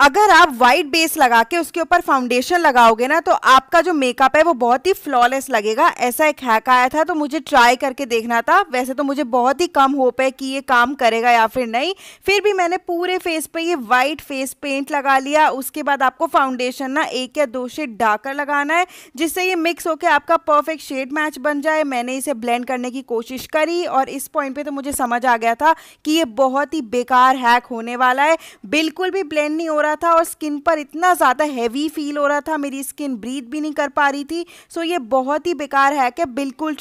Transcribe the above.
अगर आप white base लगा के उसके ऊपर फाउंडेशन लगाओगे ना तो आपका जो मेकअप है वो बहुत ही फ्लॉलेस लगेगा ऐसा एक हैक आया था तो मुझे ट्राई करके देखना था वैसे तो मुझे बहुत ही कम होप है कि ये काम करेगा या फिर नहीं फिर भी मैंने पूरे फेस पे ये वाइट फेस पेंट लगा लिया उसके बाद आपको फाउंडेशन ना एक या दो शेड डाकर लगाना है जिससे ये मिक्स होकर आपका परफेक्ट शेड मैच बन जाए मैंने इसे ब्लेंड करने की कोशिश करी और इस पॉइंट पर तो मुझे समझ आ गया था कि ये बहुत ही बेकार हैक होने वाला है बिल्कुल भी ब्लेंड नहीं हो रहा था और स्किन पर इतना ज़्यादा हैवी फील हो रहा था मेरी स्किन ब्रीथ भी नहीं कर पा रही थी सो ये बहुत ही बेकार है कि बिल्कुल